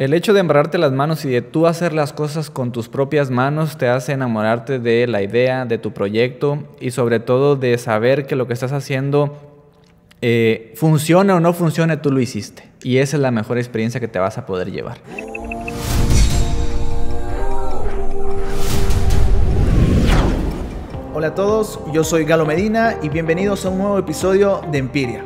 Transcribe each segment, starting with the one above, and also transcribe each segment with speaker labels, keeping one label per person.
Speaker 1: El hecho de embarrarte las manos y de tú hacer las cosas con tus propias manos te hace enamorarte de la idea, de tu proyecto y sobre todo de saber que lo que estás haciendo eh, funciona o no funciona, tú lo hiciste. Y esa es la mejor experiencia que te vas a poder
Speaker 2: llevar. Hola a todos, yo soy Galo Medina y bienvenidos a un nuevo episodio de Empiria.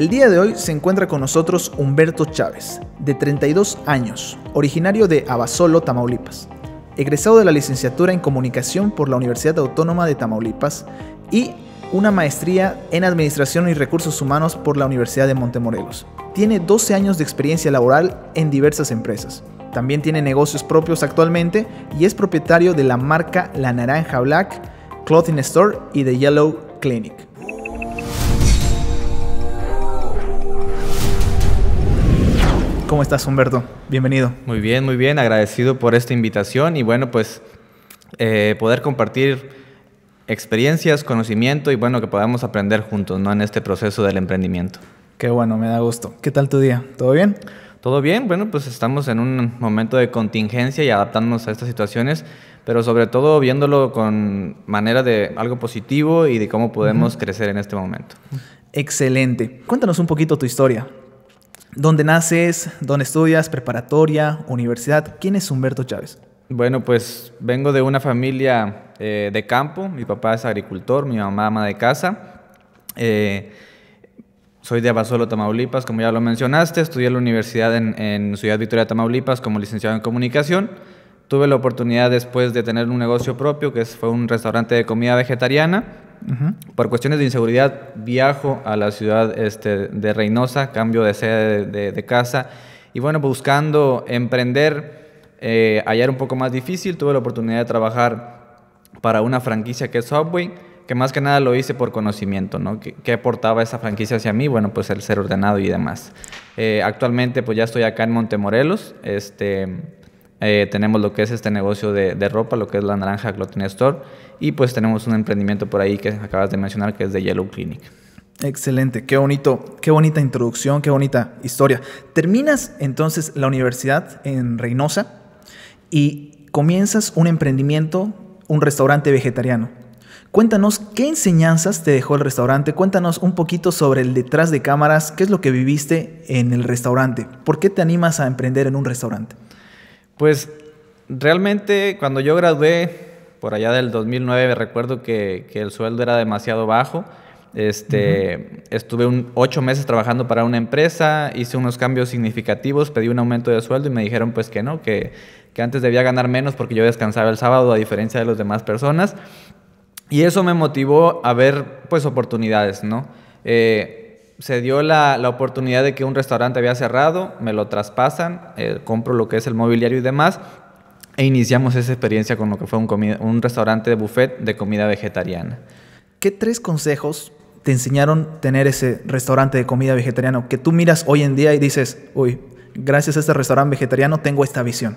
Speaker 2: El día de hoy se encuentra con nosotros Humberto Chávez, de 32 años, originario de Abasolo, Tamaulipas, egresado de la licenciatura en Comunicación por la Universidad Autónoma de Tamaulipas y una maestría en Administración y Recursos Humanos por la Universidad de Montemorelos. Tiene 12 años de experiencia laboral en diversas empresas. También tiene negocios propios actualmente y es propietario de la marca La Naranja Black, Clothing Store y The Yellow Clinic. ¿Cómo estás, Humberto? Bienvenido.
Speaker 1: Muy bien, muy bien. Agradecido por esta invitación y bueno, pues eh, poder compartir experiencias, conocimiento y bueno, que podamos aprender juntos, ¿no? En este proceso del emprendimiento.
Speaker 2: Qué bueno, me da gusto. ¿Qué tal tu día? ¿Todo bien?
Speaker 1: Todo bien, bueno, pues estamos en un momento de contingencia y adaptándonos a estas situaciones, pero sobre todo viéndolo con manera de algo positivo y de cómo podemos crecer en este momento.
Speaker 2: Excelente. Cuéntanos un poquito tu historia. ¿Dónde naces? ¿Dónde estudias? ¿Preparatoria? ¿Universidad? ¿Quién es Humberto Chávez?
Speaker 1: Bueno, pues vengo de una familia eh, de campo. Mi papá es agricultor, mi mamá ama de casa. Eh, soy de Abasolo, Tamaulipas, como ya lo mencionaste. Estudié en la universidad en, en Ciudad Victoria, Tamaulipas, como licenciado en comunicación. Tuve la oportunidad después de tener un negocio propio, que fue un restaurante de comida vegetariana por cuestiones de inseguridad viajo a la ciudad este, de Reynosa, cambio de sede de, casa y bueno, buscando emprender, eh, hallar un poco más difícil, tuve la oportunidad de trabajar para una franquicia que es Subway, que más que nada lo hice por conocimiento, ¿no? ¿Qué, aportaba esa franquicia hacia mí? Bueno, pues el ser ordenado y demás. Eh, actualmente pues ya estoy acá en Montemorelos, este eh, tenemos lo que es este negocio de, ropa, lo que es la Naranja Glotinia Store. Y pues tenemos un emprendimiento por ahí que acabas de mencionar, que es de Yellow Clinic.
Speaker 2: Excelente, qué bonito, qué bonita introducción, qué bonita historia. Terminas entonces la universidad en Reynosa y comienzas un emprendimiento, un restaurante vegetariano. Cuéntanos qué enseñanzas te dejó el restaurante, cuéntanos un poquito sobre el detrás de cámaras, qué es lo que viviste en el restaurante, por qué te animas a emprender en un restaurante. Pues
Speaker 1: realmente cuando yo gradué, por allá del 2009, recuerdo que, el sueldo era demasiado bajo. Este, Estuve un, ocho meses trabajando para una empresa, hice unos cambios significativos, pedí un aumento de sueldo y me dijeron pues que no, que, antes debía ganar menos porque yo descansaba el sábado a diferencia de las demás personas. Y eso me motivó a ver pues oportunidades, ¿no? Eh, se dio la, oportunidad de que un restaurante había cerrado, me lo traspasan, eh, compro lo que es el mobiliario y demás, e iniciamos esa experiencia con lo que fue un, un restaurante de buffet de comida vegetariana.
Speaker 2: ¿Qué tres consejos te enseñaron tener ese restaurante de comida vegetariana que tú miras hoy en día y dices, uy, gracias a este restaurante vegetariano tengo esta visión?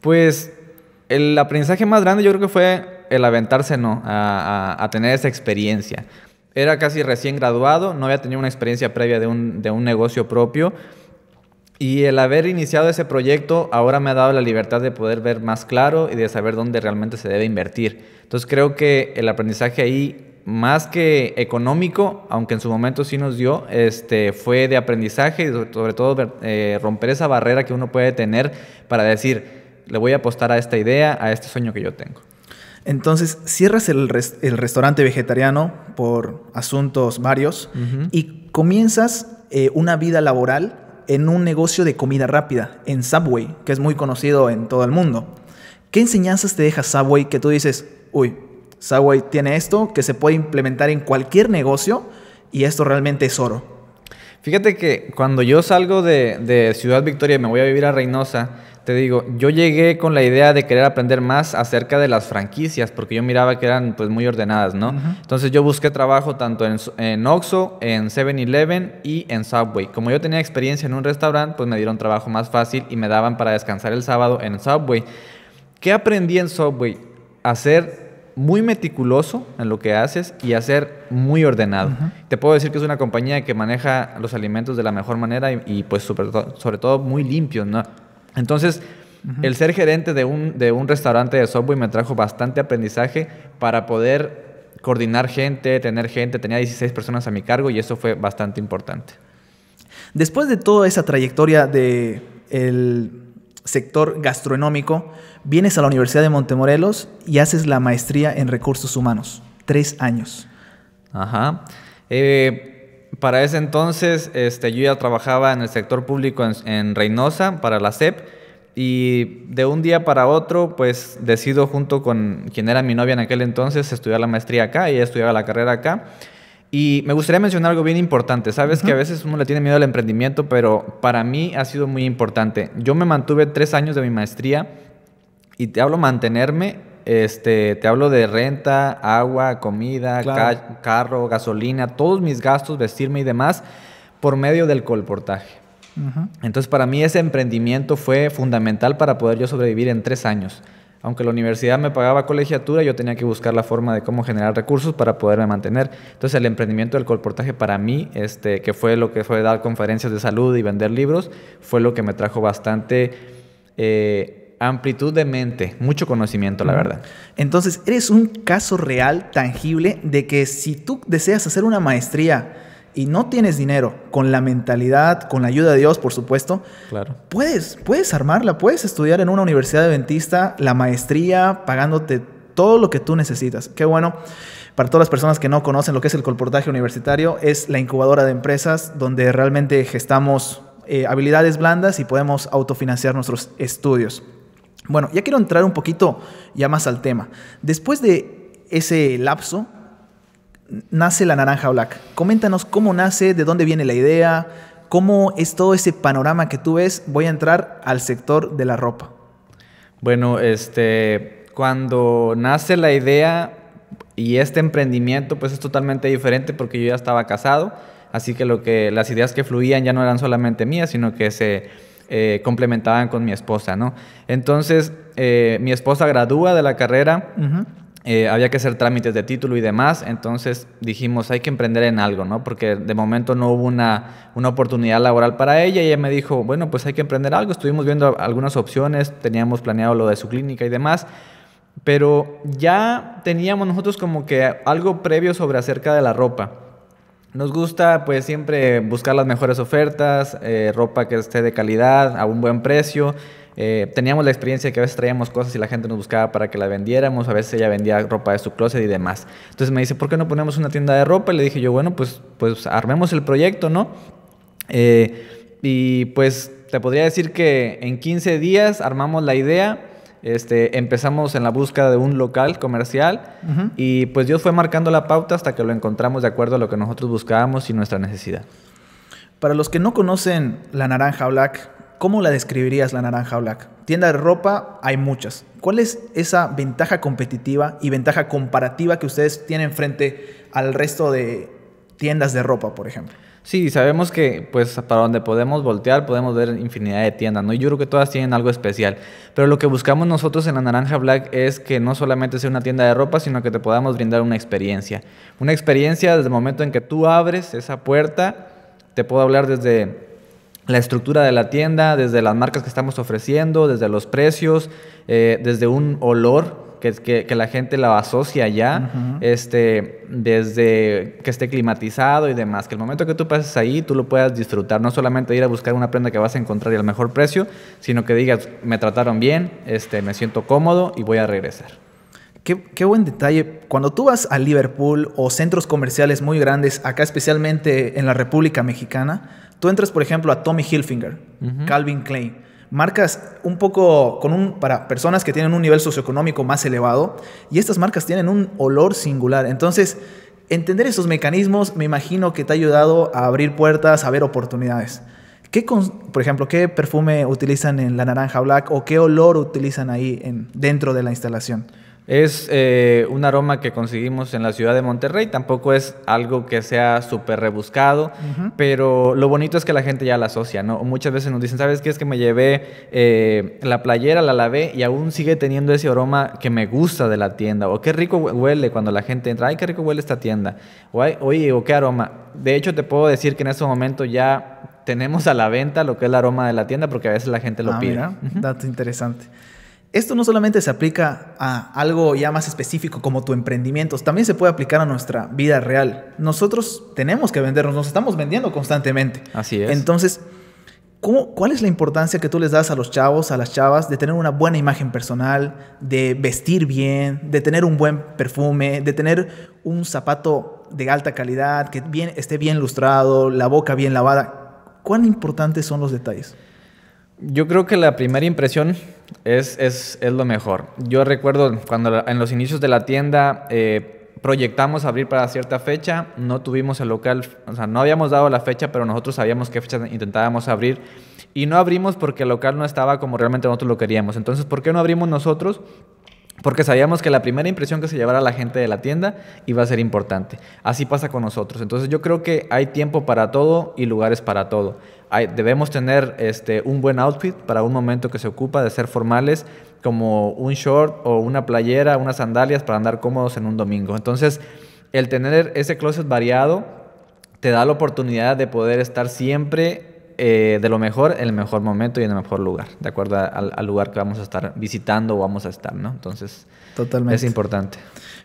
Speaker 1: Pues el aprendizaje más grande yo creo que fue el aventarse, ¿no? a tener esa experiencia. Era casi recién graduado, no había tenido una experiencia previa de un, de un negocio propio. Y el haber iniciado ese proyecto ahora me ha dado la libertad de poder ver más claro y de saber dónde realmente se debe invertir. Entonces creo que el aprendizaje ahí, más que económico, aunque en su momento sí nos dio, este, fue de aprendizaje y sobre todo eh, romper esa barrera que uno puede tener para decir, le voy a apostar a esta idea, a este sueño que yo tengo.
Speaker 2: Entonces cierras el, restaurante vegetariano por asuntos varios y comienzas eh, una vida laboral en un negocio de comida rápida, en Subway, que es muy conocido en todo el mundo. ¿Qué enseñanzas te deja Subway que tú dices, uy, Subway tiene esto que se puede implementar en cualquier negocio y esto realmente es oro?
Speaker 1: Fíjate que cuando yo salgo de, de Ciudad Victoria y me voy a vivir a Reynosa, te digo, yo llegué con la idea de querer aprender más acerca de las franquicias, porque yo miraba que eran pues muy ordenadas, ¿no? Entonces yo busqué trabajo tanto en, en Oxxo, en 7-Eleven y en Subway. Como yo tenía experiencia en un restaurante, pues me dieron trabajo más fácil y me daban para descansar el sábado en Subway. ¿Qué aprendí en Subway? Hacer muy meticuloso en lo que haces y hacer muy ordenado. Te puedo decir que es una compañía que maneja los alimentos de la mejor manera y, pues sobre, todo muy limpio, ¿no? Entonces, el ser gerente de un, de un restaurante de software me trajo bastante aprendizaje para poder coordinar gente, tener gente. Tenía 16 personas a mi cargo y eso fue bastante importante.
Speaker 2: Después de toda esa trayectoria del sector gastronómico, vienes a la Universidad de Montemorelos y haces la maestría en recursos humanos. Tres años.
Speaker 1: Ajá. Eh, para ese entonces este, yo ya trabajaba en el sector público en, Reynosa para la SEP y de un día para otro pues decido junto con quien era mi novia en aquel entonces estudiar la maestría acá, y estudiaba la carrera acá. Y me gustaría mencionar algo bien importante. Sabes que a veces uno le tiene miedo al emprendimiento, pero para mí ha sido muy importante. Yo me mantuve tres años de mi maestría y te hablo mantenerme este, te hablo de renta, agua, comida, carro, gasolina, todos mis gastos, vestirme y demás, por medio del colportaje. Entonces, para mí ese emprendimiento fue fundamental para poder yo sobrevivir en tres años. Aunque la universidad me pagaba colegiatura, yo tenía que buscar la forma de cómo generar recursos para poderme mantener. Entonces, el emprendimiento del colportaje para mí, este, que fue lo que fue dar conferencias de salud y vender libros, fue lo que me trajo
Speaker 2: bastante eh, Amplitud de mente, mucho conocimiento, la verdad. Entonces, eres un caso real, tangible, de que si tú deseas hacer una maestría y no tienes dinero, con la mentalidad, con la ayuda de Dios, por supuesto, claro. puedes, puedes armarla, puedes estudiar en una universidad adventista la maestría pagándote todo lo que tú necesitas. Qué bueno. Para todas las personas que no conocen lo que es el colportaje universitario, es la incubadora de empresas donde realmente gestamos eh, habilidades blandas y podemos autofinanciar nuestros estudios. Bueno, ya quiero entrar un poquito ya más al tema. Después de ese lapso, nace la naranja black. Coméntanos cómo nace, de dónde viene la idea, cómo es todo ese panorama que tú ves. Voy a entrar al sector de la ropa.
Speaker 1: Bueno, este, cuando nace la idea y este emprendimiento, pues es totalmente diferente porque yo ya estaba casado, así que lo que las ideas que fluían ya no eran solamente mías, sino que se eh, complementaban con mi esposa, ¿no? Entonces, eh, mi esposa gradúa de la carrera. Eh, había que hacer trámites de título y demás, entonces dijimos, hay que emprender en algo, ¿no? Porque de momento no hubo una, una oportunidad laboral para ella y ella me dijo, bueno, pues hay que emprender algo, estuvimos viendo algunas opciones, teníamos planeado lo de su clínica y demás, pero ya teníamos nosotros como que algo previo sobre acerca de la ropa. Nos gusta pues siempre buscar las mejores ofertas, eh, ropa que esté de calidad, a un buen precio. Eh, teníamos la experiencia que a veces traíamos cosas y la gente nos buscaba para que la vendiéramos, a veces ella vendía ropa de su closet y demás. Entonces me dice, ¿por qué no ponemos una tienda de ropa? Y le dije yo, bueno, pues, pues armemos el proyecto, ¿no? Eh, y pues te podría decir que en 15 días armamos la idea este, empezamos en la búsqueda de un local comercial y pues Dios fue marcando la pauta hasta que lo encontramos de acuerdo a lo que nosotros buscábamos y nuestra necesidad.
Speaker 2: Para los que no conocen la naranja black, ¿cómo la describirías la naranja black? Tienda de ropa hay muchas. ¿Cuál es esa ventaja competitiva y ventaja comparativa que ustedes tienen frente al resto de tiendas de ropa, por ejemplo?
Speaker 1: Sí, sabemos que pues para donde podemos voltear podemos ver infinidad de tiendas, ¿no? Y yo creo que todas tienen algo especial. Pero lo que buscamos nosotros en la Naranja Black es que no solamente sea una tienda de ropa, sino que te podamos brindar una experiencia. Una experiencia desde el momento en que tú abres esa puerta, te puedo hablar desde la estructura de la tienda, desde las marcas que estamos ofreciendo, desde los precios, eh, desde un olor que, que, la gente la asocia ya, este, desde que esté climatizado y demás. Que el momento que tú pases ahí, tú lo puedas disfrutar. No solamente ir a buscar una prenda que vas a encontrar y al mejor precio, sino que digas, me trataron bien, este, me siento cómodo y voy a regresar.
Speaker 2: Qué, buen detalle. Cuando tú vas a Liverpool o centros comerciales muy grandes, acá especialmente en la República Mexicana, tú entras, por ejemplo, a Tommy Hilfiger, Calvin Klein, marcas un poco con para personas que tienen un nivel socioeconómico más elevado, y estas marcas tienen un olor singular. Entonces, entender esos mecanismos me imagino que te ha ayudado a abrir puertas, a ver oportunidades. ¿Qué por ejemplo, qué perfume utilizan en la naranja black o qué olor utilizan ahí dentro de la instalación? Es
Speaker 1: eh, un aroma que conseguimos en la ciudad de Monterrey, tampoco es algo que sea súper rebuscado, pero lo bonito es que la gente ya la asocia, ¿no? Muchas veces nos dicen, ¿sabes qué? Es que me llevé eh, la playera, la lavé y aún sigue teniendo ese aroma que me gusta de la tienda, o qué rico huele cuando la gente entra, ay, qué rico huele esta tienda, o oye, o qué aroma. De hecho, te puedo decir que en este momento ya tenemos a la venta lo que es el aroma de la tienda, porque a veces la gente
Speaker 2: lo ah, pide. Dato interesante. Esto no solamente se aplica a algo ya más específico como tu emprendimiento, también se puede aplicar a nuestra vida real. Nosotros tenemos que vendernos, nos estamos vendiendo constantemente. Así es. Entonces, ¿cuál es la importancia que tú les das a los chavos, a las chavas, de tener una buena imagen personal, de vestir bien, de tener un buen perfume, de tener un zapato de alta calidad, que esté bien lustrado, la boca bien lavada? ¿Cuán importantes son los detalles? Yo
Speaker 1: creo que la primera impresión es, es, es lo mejor. Yo recuerdo cuando en los inicios de la tienda eh, proyectamos abrir para cierta fecha, no tuvimos el local, o sea, no habíamos dado la fecha, pero nosotros sabíamos qué fecha intentábamos abrir y no abrimos porque el local no estaba como realmente nosotros lo queríamos. Entonces, ¿por qué no abrimos nosotros? Porque sabíamos que la primera impresión que se llevara la gente de la tienda iba a ser importante. Así pasa con nosotros. Entonces yo creo que hay tiempo para todo y lugares para todo. debemos tener este, un buen outfit para un momento que se ocupa de ser formales, como un short o una playera, unas sandalias para andar cómodos en un domingo. Entonces el tener ese closet variado te da la oportunidad de poder estar siempre eh, de lo mejor en el mejor momento y en el mejor lugar, de acuerdo al, lugar que vamos a estar visitando o vamos a estar, ¿no? Entonces, Totalmente. es importante.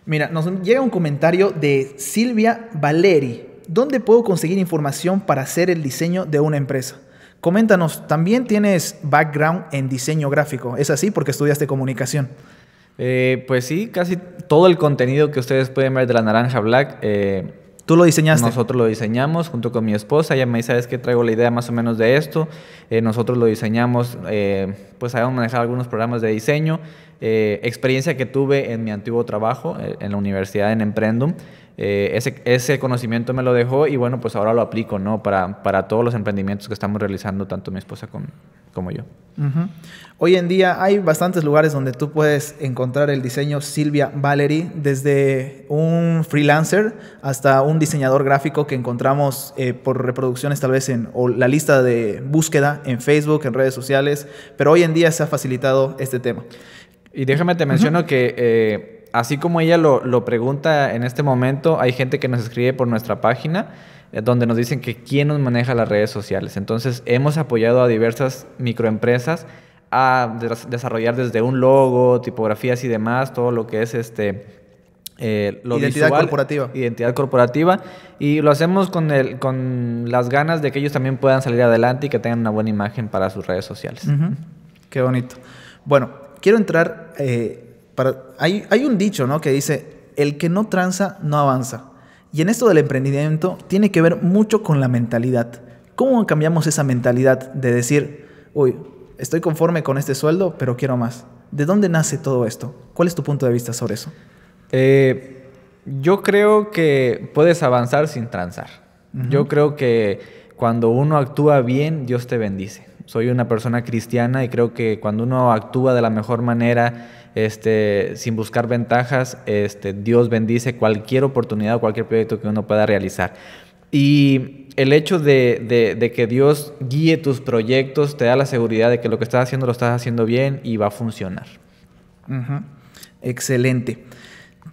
Speaker 2: Mira, nos llega un comentario de Silvia Valeri. ¿Dónde puedo conseguir información para hacer el diseño de una empresa? Coméntanos, también tienes background en diseño gráfico, ¿es así? Porque estudiaste comunicación.
Speaker 1: Eh, pues sí, casi todo el contenido que ustedes pueden ver de la Naranja Black eh, ¿Tú lo diseñaste? Nosotros lo diseñamos junto con mi esposa. Ella me dice, ¿sabes qué? Traigo la idea más o menos de esto. Eh, nosotros lo diseñamos, eh, pues habíamos manejar algunos programas de diseño. Eh, experiencia que tuve en mi antiguo trabajo, en la universidad en Emprendum. Ese, ese, conocimiento me lo dejó y bueno, pues ahora lo aplico, ¿no? Para, para todos los emprendimientos que estamos realizando, tanto mi esposa como, yo.
Speaker 2: Uh Hoy en día hay bastantes lugares donde tú puedes encontrar el diseño Silvia Valery, desde un freelancer hasta un diseñador gráfico que encontramos eh, por reproducciones tal vez en o la lista de búsqueda en Facebook, en redes sociales, pero hoy en día se ha facilitado este tema. Y déjame te menciono que... Eh,
Speaker 1: así como ella lo, pregunta en este momento, hay gente que nos escribe por nuestra página eh, donde nos dicen que quién nos maneja las redes sociales. Entonces, hemos apoyado a diversas microempresas a desarrollar desde un logo, tipografías y demás, todo lo que es este eh, identidad corporativa. Identidad corporativa. Y lo hacemos con, el, con las ganas de que ellos también puedan salir adelante y que tengan una buena imagen para sus redes sociales.
Speaker 2: Qué bonito. Bueno, quiero entrar. Eh, para, hay, hay un dicho, ¿no? Que dice: el que no tranza no avanza. Y en esto del emprendimiento tiene que ver mucho con la mentalidad. ¿Cómo cambiamos esa mentalidad de decir, uy, estoy conforme con este sueldo, pero quiero más. ¿De dónde nace todo esto? ¿Cuál es tu punto de vista sobre eso?
Speaker 1: Eh, yo creo que puedes avanzar sin transar. Yo creo que cuando uno actúa bien, Dios te bendice. Soy una persona cristiana y creo que cuando uno actúa de la mejor manera, este, sin buscar ventajas, este, Dios bendice cualquier oportunidad, cualquier proyecto que uno pueda realizar. Y el hecho de, que Dios guíe tus proyectos te da la seguridad de que lo que
Speaker 2: estás haciendo lo estás haciendo bien y va a funcionar. Excelente.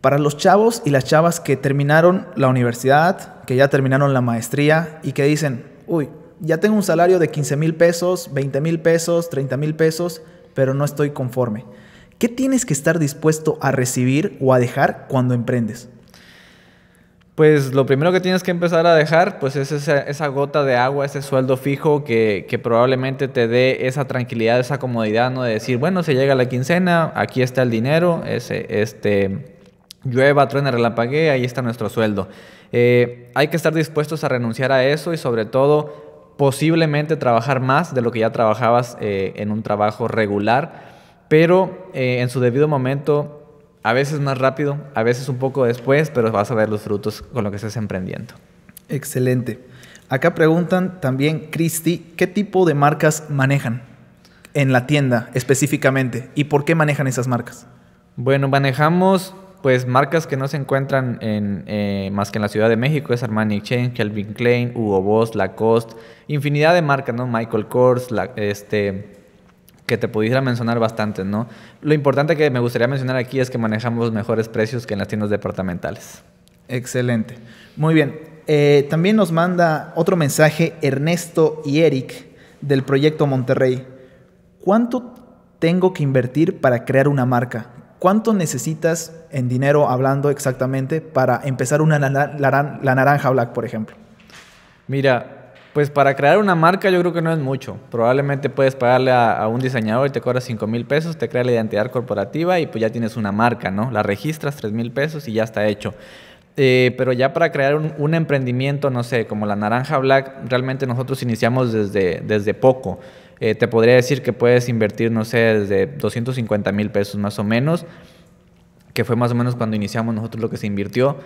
Speaker 2: Para los chavos y las chavas que terminaron la universidad, que ya terminaron la maestría y que dicen, uy, ya tengo un salario de 15 mil pesos, 20 mil pesos, 30 mil pesos, pero no estoy conforme. ¿Qué tienes que estar dispuesto a recibir o a dejar cuando emprendes?
Speaker 1: pues lo primero que tienes que empezar a dejar, pues es esa, gota de agua, ese sueldo fijo que, probablemente te dé esa tranquilidad, esa comodidad, ¿no? De decir, bueno, se llega la quincena, aquí está el dinero, ese, este, llueva, truena, relampague, ahí está nuestro sueldo. Eh, hay que estar dispuestos a renunciar a eso y sobre todo posiblemente trabajar más de lo que ya trabajabas eh, en un trabajo regular, pero eh, en su debido momento a veces más rápido, a veces un poco después, pero vas a ver los frutos con lo que estés emprendiendo.
Speaker 2: Excelente. Acá preguntan también, Cristi, ¿qué tipo de marcas manejan en la tienda específicamente y por qué manejan esas marcas? Bueno, manejamos
Speaker 1: pues marcas que no se encuentran en, eh, más que en la Ciudad de México, es Armani Exchange, Calvin Klein, Hugo Boss, Lacoste, infinidad de marcas, ¿no? Michael Kors, la, este, que te pudiera mencionar bastante, ¿no? Lo importante que me gustaría mencionar aquí es que manejamos mejores
Speaker 2: precios que en las tiendas departamentales. Excelente. Muy bien. Eh, también nos manda otro mensaje Ernesto y Eric del proyecto Monterrey. ¿Cuánto tengo que invertir para crear una marca? ¿Cuánto necesitas en dinero, hablando exactamente, para empezar una la naranja black, por ejemplo?
Speaker 1: Mira, pues para crear una marca yo creo que no es mucho. Probablemente puedes pagarle a, un diseñador y te cobras 5 mil pesos, te crea la identidad corporativa y pues ya tienes una marca, ¿no? La registras 3 mil pesos y ya está hecho. Eh, pero ya para crear un, emprendimiento, no sé, como la Naranja Black, realmente nosotros iniciamos desde, desde poco. Eh, te podría decir que puedes invertir, no sé, desde 250 mil pesos más o menos, que fue más o menos cuando iniciamos nosotros lo que se invirtió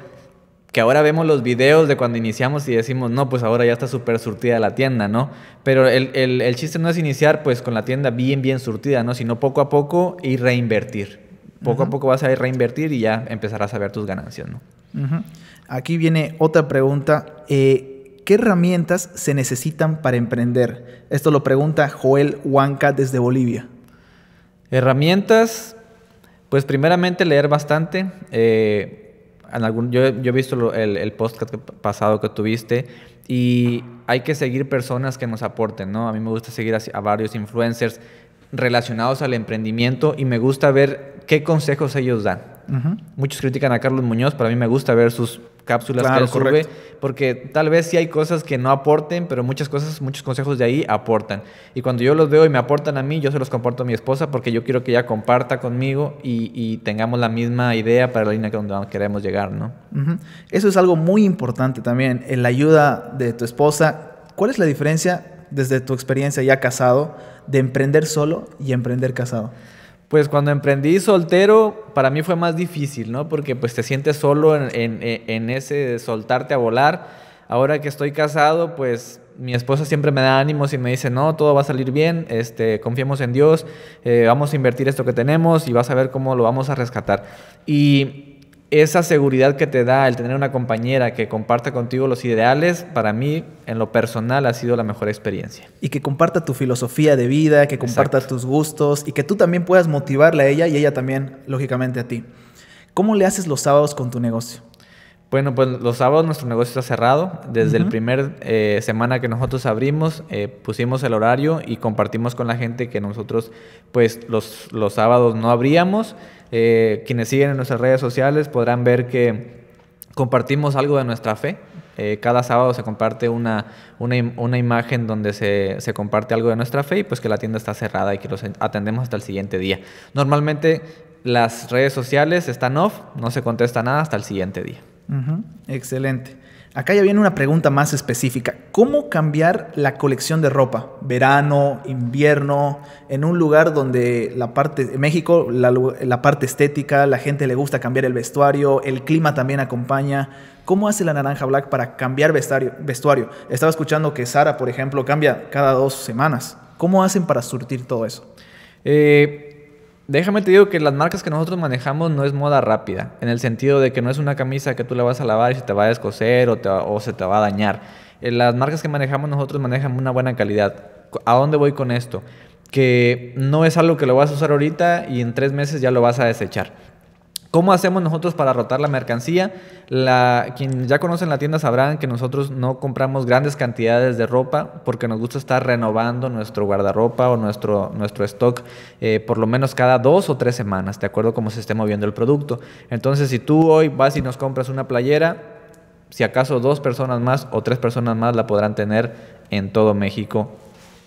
Speaker 1: que ahora vemos los videos de cuando iniciamos y decimos, no, pues ahora ya está súper surtida la tienda, ¿no? Pero el, chiste no es iniciar pues con la tienda bien, bien surtida, ¿no? Sino poco a poco y reinvertir. Poco a poco vas a ir reinvertir y ya empezarás a ver tus ganancias, ¿no?
Speaker 2: Aquí viene otra pregunta. Eh, ¿Qué herramientas se necesitan para emprender? Esto lo pregunta Joel Huanca desde Bolivia. Herramientas, pues primeramente leer bastante.
Speaker 1: Eh, algún, yo, he visto el, el podcast pasado que tuviste y hay que seguir personas que nos aporten, ¿no? A mí me gusta seguir a, varios influencers relacionados al emprendimiento y me gusta ver qué consejos ellos dan. Muchos critican a Carlos Muñoz, pero a mí me gusta ver sus cápsulas que porque tal vez sí hay cosas que no aporten, pero muchas cosas, muchos consejos de ahí aportan. Y cuando yo los veo y me aportan a mí, yo se los comparto a mi esposa porque yo quiero que ella comparta conmigo y, tengamos la misma idea para la
Speaker 2: línea que donde queremos llegar, ¿no? Eso es algo muy importante también, en la ayuda de tu esposa. ¿Cuál es la diferencia desde tu experiencia ya casado de emprender solo y emprender casado? Pues cuando emprendí soltero, para mí fue más difícil, ¿no?
Speaker 1: Porque pues te sientes solo en, en, en ese soltarte a volar. Ahora que estoy casado, pues mi esposa siempre me da ánimos y me dice, no, todo va a salir bien, este, confiemos en Dios, eh, vamos a invertir esto que tenemos y vas a ver cómo lo vamos a rescatar. Y esa seguridad que te da el tener una compañera que comparta contigo los ideales, para mí, en lo personal, ha sido la mejor experiencia.
Speaker 2: Y que comparta tu filosofía de vida, que comparta tus gustos y que tú también puedas motivarla a ella y ella también, lógicamente, a ti. ¿Cómo le haces los sábados con tu negocio?
Speaker 1: Bueno, pues los sábados nuestro negocio está cerrado. Desde la primera el primer eh, semana que nosotros abrimos, eh, pusimos el horario y compartimos con la gente que nosotros, pues los, los sábados no abríamos. Eh, quienes siguen en nuestras redes sociales podrán ver que compartimos algo de nuestra fe. Eh, cada sábado se comparte una, imagen donde se, comparte algo de nuestra fe y pues que la tienda está cerrada y que los atendemos hasta el siguiente día. Normalmente las redes sociales están off, no
Speaker 2: se contesta nada hasta el siguiente día. Excelente. Acá ya viene una pregunta más específica. ¿Cómo cambiar la colección de ropa? Verano, invierno, en un lugar donde la parte, México, la, parte estética, la gente le gusta cambiar el vestuario, el clima también acompaña. ¿Cómo hace la Naranja Black para cambiar vestuario? vestuario? Estaba escuchando que Sara, por ejemplo, cambia cada dos semanas. ¿Cómo hacen para surtir todo eso? Eh, Déjame te digo que las marcas que nosotros manejamos no es moda rápida, en
Speaker 1: el sentido de que no es una camisa que tú la vas a lavar y se te va a descoser o, o se te va a dañar. Eh, las marcas que manejamos nosotros manejan una buena calidad. ¿A dónde voy con esto? Que no es algo que lo vas a usar ahorita y en tres meses ya lo vas a desechar. ¿Cómo hacemos nosotros para rotar la mercancía? La, quien ya conocen la tienda sabrán que nosotros no compramos grandes cantidades de ropa porque nos gusta estar renovando nuestro guardarropa o nuestro, nuestro stock eh, por lo menos cada dos o tres semanas, de acuerdo a cómo se esté moviendo el producto. Entonces, si tú hoy vas y nos compras una playera, si acaso dos personas más o tres personas más la podrán tener en todo México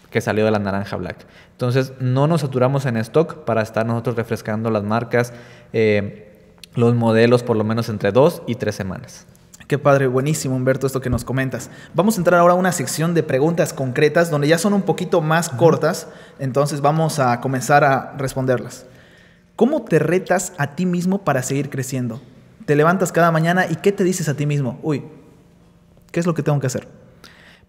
Speaker 1: que salió de la naranja black. Entonces, no nos saturamos en stock para estar nosotros refrescando las marcas. Eh, los modelos por lo menos entre dos y tres semanas.
Speaker 2: Qué padre, buenísimo Humberto esto que nos comentas. Vamos a entrar ahora a una sección de preguntas concretas donde ya son un poquito más cortas, entonces vamos a comenzar a responderlas. ¿Cómo te retas a ti mismo para seguir creciendo? ¿Te levantas cada mañana y qué te dices a ti mismo? Uy, ¿qué es lo que tengo que hacer?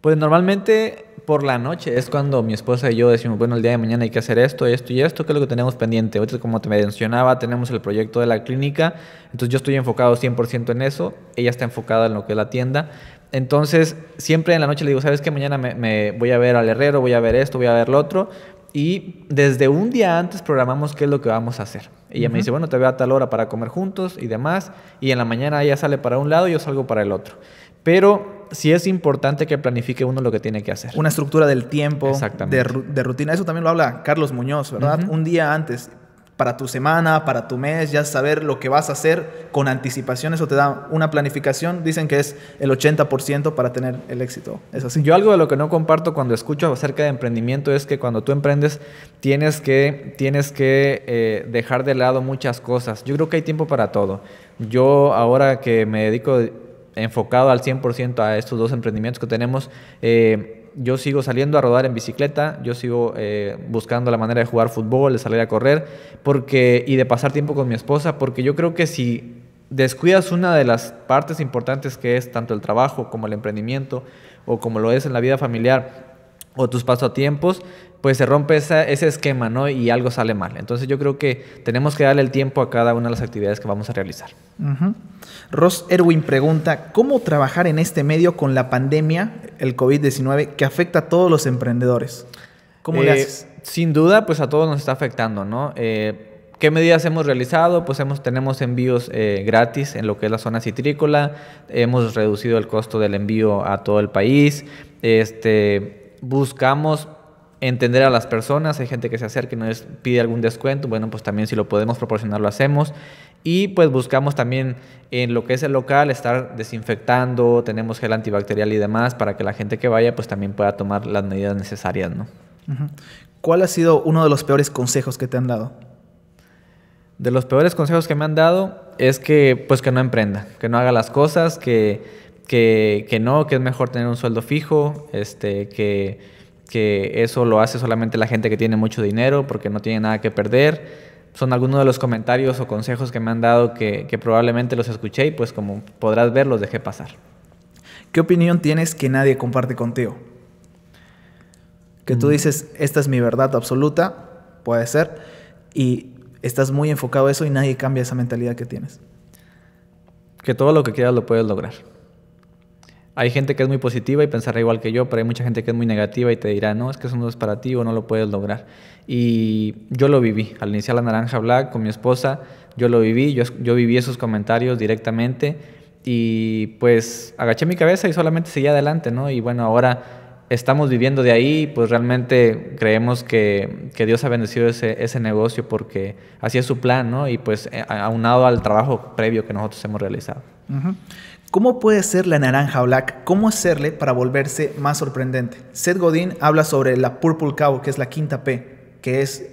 Speaker 1: Pues normalmente por la noche es cuando mi esposa y yo decimos, bueno, el día de mañana hay que hacer esto, esto y esto, que es lo que tenemos pendiente. Hoy como te mencionaba, tenemos el proyecto de la clínica, entonces yo estoy enfocado 100% en eso, ella está enfocada en lo que es la tienda. Entonces, siempre en la noche le digo, ¿sabes qué? Mañana me, voy a ver al herrero, voy a ver esto, voy a ver lo otro. Y desde un día antes programamos qué es lo que vamos a hacer. Ella me dice, bueno, te veo a tal hora para comer juntos y demás. Y en la mañana ella sale para un lado y yo salgo para el otro. Pero sí es importante que planifique uno lo que tiene que hacer. Una
Speaker 2: estructura del tiempo, De, rutina. Eso también lo habla Carlos Muñoz, ¿verdad? Un día antes, para tu semana, para tu mes, ya saber lo que vas a hacer con anticipación, eso te da una planificación, dicen que es el 80% para tener el éxito. Es así. Yo algo de lo que no comparto cuando escucho acerca de emprendimiento es que cuando tú emprendes tienes
Speaker 1: que, tienes que eh, dejar de lado muchas cosas. Yo creo que hay tiempo para todo. Yo ahora que me dedico enfocado al 100% a estos dos emprendimientos que tenemos. Eh, yo sigo saliendo a rodar en bicicleta, yo sigo eh, buscando la manera de jugar fútbol, de salir a correr, porque y de pasar tiempo con mi esposa, porque yo creo que si descuidas una de las partes importantes que es tanto el trabajo como el emprendimiento o como lo es en la vida familiar o tus pasatiempos, pues se rompe ese esquema, ¿no? Y algo sale mal. Entonces yo creo que tenemos que darle el tiempo a cada una de las actividades que vamos a realizar.
Speaker 2: Ross Erwin pregunta, ¿cómo trabajar en este medio con la pandemia, el COVID-19, que afecta a todos los emprendedores? ¿Cómo le eh, haces?
Speaker 1: Sin duda, pues a todos nos está afectando, ¿no? Eh, ¿Qué medidas hemos realizado? Pues hemos, tenemos envíos eh, gratis en lo que es la zona citrícola, hemos reducido el costo del envío a todo el país, este, buscamos entender a las personas. Hay gente que se acerca y nos pide algún descuento. Bueno, pues también si lo podemos proporcionar, lo hacemos. Y pues buscamos también en lo que es el local estar desinfectando, tenemos gel antibacterial y demás para que la gente que vaya pues también pueda tomar las medidas necesarias, ¿no?
Speaker 2: ¿Cuál ha sido uno de los peores consejos que te han dado?
Speaker 1: De los peores consejos que me han dado es que pues que no emprenda, que no haga las cosas, que, que, no, que es mejor tener un sueldo fijo, este, que que eso lo hace solamente la gente que tiene mucho dinero porque no tiene nada que perder. Son algunos de los comentarios o consejos que me han dado que, probablemente los escuché y pues como podrás ver los dejé pasar.
Speaker 2: ¿Qué opinión tienes que nadie comparte contigo? Que tú mm. dices, esta es mi verdad absoluta, puede ser, y estás muy enfocado a eso y nadie cambia esa mentalidad que tienes.
Speaker 1: Que todo lo que quieras lo puedes lograr hay gente que es muy positiva y pensará igual que yo, pero hay mucha gente que es muy negativa y te dirá, no, es que eso no es para ti o no lo puedes lograr. Y yo lo viví, al iniciar la Naranja Black con mi esposa, yo lo viví, yo, viví esos comentarios directamente y pues agaché mi cabeza y solamente seguí adelante, ¿no? Y bueno, ahora estamos viviendo de ahí, pues realmente creemos que, Dios ha bendecido ese, ese, negocio porque así es su plan, ¿no? Y pues eh, aunado al trabajo previo que
Speaker 2: nosotros hemos realizado. ¿Cómo puede ser la naranja black? ¿Cómo hacerle para volverse más sorprendente? Seth Godin habla sobre la Purple Cow, que es la quinta P, que es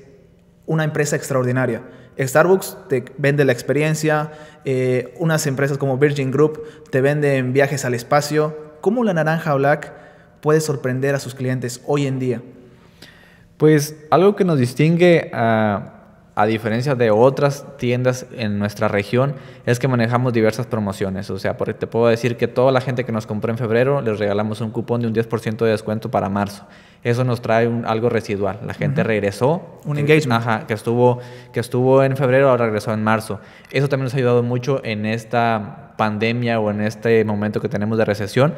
Speaker 2: una empresa extraordinaria. Starbucks te vende la experiencia, eh, unas empresas como Virgin Group te venden viajes al espacio. ¿Cómo la naranja black puede sorprender a sus clientes hoy en día? Pues algo que nos distingue
Speaker 1: a a diferencia de otras tiendas en nuestra región, es que manejamos diversas promociones. O sea, porque te puedo decir que toda la gente que nos compró en febrero les regalamos un cupón de un 10% de descuento para marzo. Eso nos trae algo residual. La gente regresó. Un engagement. Ajá, que estuvo, que estuvo en febrero, ahora regresó en marzo. Eso también nos ha ayudado mucho en esta pandemia o en este momento que tenemos de recesión,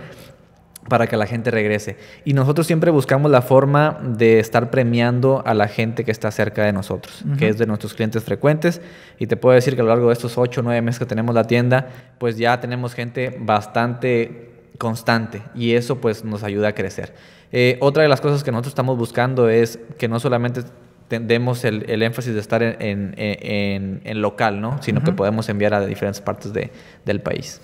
Speaker 1: para que la gente regrese. Y nosotros siempre buscamos la forma de estar premiando a la gente que está cerca de nosotros, que es de nuestros clientes frecuentes. Y te puedo decir que a lo largo de estos ocho o 9 meses que tenemos la tienda, pues ya tenemos gente bastante constante y eso pues nos ayuda a crecer. Eh, otra de las cosas que nosotros estamos buscando es que no solamente demos el, énfasis de estar en, local, ¿no? Sino que podemos enviar a diferentes partes
Speaker 2: del país.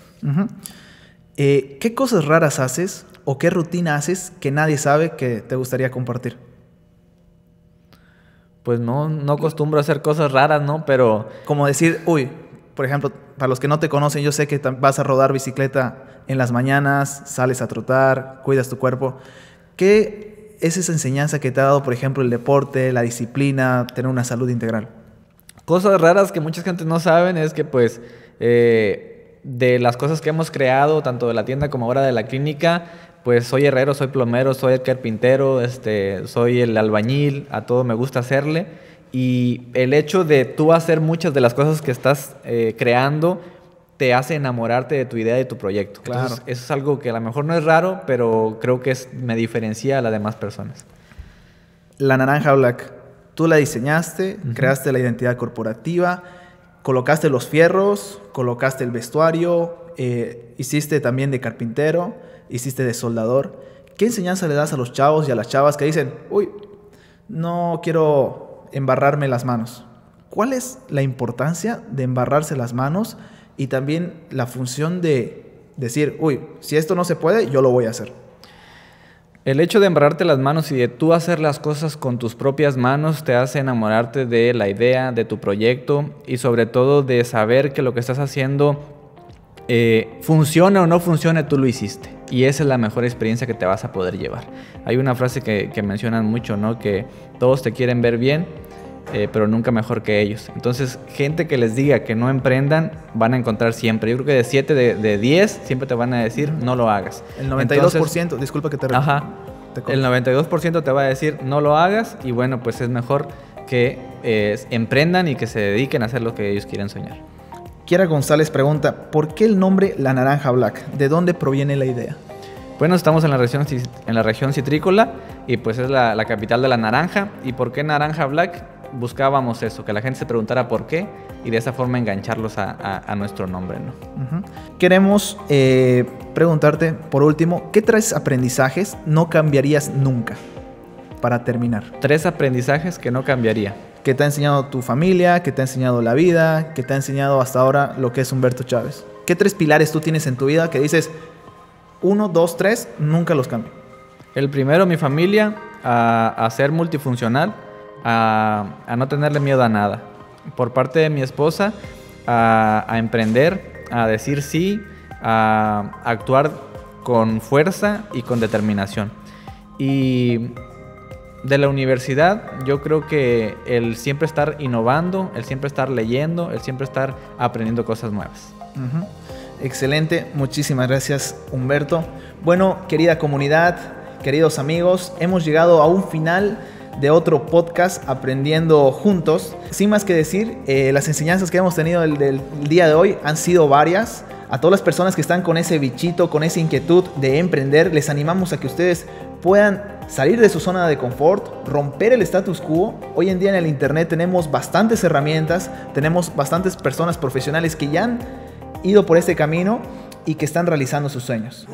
Speaker 2: Eh, ¿Qué cosas raras haces o qué rutina haces que nadie sabe que te gustaría compartir? Pues no, no acostumbro hacer cosas raras, ¿no? Pero... Como decir, uy, por ejemplo, para los que no te conocen, yo sé que vas a rodar bicicleta en las mañanas, sales a trotar, cuidas tu cuerpo. ¿Qué es esa enseñanza que te ha dado, por ejemplo, el deporte, la disciplina, tener una salud integral?
Speaker 1: Cosas raras que muchas gente no saben es que pues... Eh, de las cosas que hemos creado, tanto de la tienda como ahora de la clínica, pues soy herrero, soy plomero, soy el carpintero, este, soy el albañil, a todo me gusta hacerle. Y el hecho de tú hacer muchas de las cosas que estás eh, creando te hace enamorarte de tu idea, de tu proyecto. Claro. eso es algo que a lo mejor no es raro, pero creo
Speaker 2: que me diferencia a las demás personas. La naranja black. Tú la diseñaste, creaste la identidad corporativa, colocaste los fierros, colocaste el vestuario, eh, hiciste también de carpintero, hiciste de soldador. ¿Qué enseñanza le das a los chavos y a las chavas que dicen, uy, no quiero embarrarme las manos? ¿Cuál es la importancia de embarrarse las manos y también la función de decir, uy, si esto no se puede, yo lo voy a hacer?
Speaker 1: El hecho de embarrarte las manos y de tú hacer las cosas con tus propias manos te hace enamorarte de la idea, de tu proyecto y sobre todo de saber que lo que estás haciendo funciona eh, funcione o no funcione, tú lo hiciste. Y esa es la mejor experiencia que te vas a poder llevar. Hay una frase que, que mencionan mucho, ¿no? Que todos te quieren ver bien, eh, pero nunca mejor que ellos. Entonces, gente que les diga que no emprendan, van a encontrar siempre. Yo creo que de 7 de, 10 siempre te van a decir, no lo hagas. El 92%,
Speaker 2: disculpa que te... Ajá. el
Speaker 1: 92% te va a decir, no lo hagas y bueno, pues es mejor que eh, emprendan y que se dediquen a hacer lo que ellos quieren soñar.
Speaker 2: Kiera González pregunta, ¿por qué el nombre La Naranja Black? ¿De dónde proviene la idea? Bueno, estamos en la región,
Speaker 1: en la región citrícola y pues es la, la capital de la naranja. ¿Y por qué naranja black? buscábamos eso, que la gente se preguntara por qué y de esa forma engancharlos a, nuestro nombre. ¿no?
Speaker 2: Queremos eh, preguntarte, por último, ¿qué tres aprendizajes no cambiarías nunca? Para terminar.
Speaker 1: Tres aprendizajes que no cambiaría.
Speaker 2: qué te ha enseñado tu familia, qué te ha enseñado la vida, qué te ha enseñado hasta ahora lo que es Humberto Chávez. ¿Qué tres pilares tú tienes en tu vida que dices, uno, dos, tres, nunca los cambio?
Speaker 1: El primero, mi familia, a, a ser multifuncional a, no tenerle miedo a nada. Por parte de mi esposa, a, emprender, a decir sí, a, actuar con fuerza y con determinación. Y de la universidad, yo creo que el
Speaker 2: siempre estar innovando, el siempre estar leyendo, el siempre estar aprendiendo cosas nuevas. Excelente, muchísimas gracias Humberto. Bueno, querida comunidad, queridos amigos, hemos llegado a un final de otro podcast aprendiendo juntos. Sin más que decir, eh, las enseñanzas que hemos tenido el, del día de hoy han sido varias. A todas las personas que están con ese bichito, con esa inquietud de emprender, les animamos a que ustedes puedan salir de su zona de confort, romper el status quo. Hoy en día en el Internet tenemos bastantes herramientas, tenemos bastantes personas profesionales que ya han ido por este camino y que están realizando sus sueños.